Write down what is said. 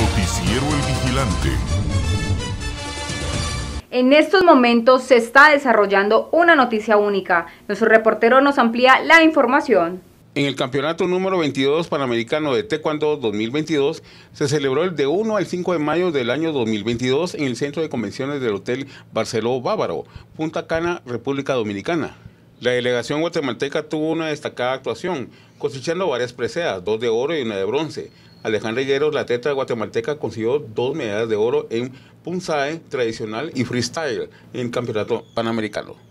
Noticiero El Vigilante. En estos momentos se está desarrollando una noticia única. Nuestro reportero nos amplía la información. En el campeonato número 22 panamericano de Taekwondo 2022 se celebró el de 1 al 5 de mayo del año 2022 en el centro de convenciones del Hotel Barceló Bávaro, Punta Cana, República Dominicana. La delegación guatemalteca tuvo una destacada actuación, cosechando varias preseas, dos de oro y una de bronce. Alejandro Higuero, la teta guatemalteca, consiguió dos medallas de oro en punzae tradicional y freestyle en campeonato panamericano.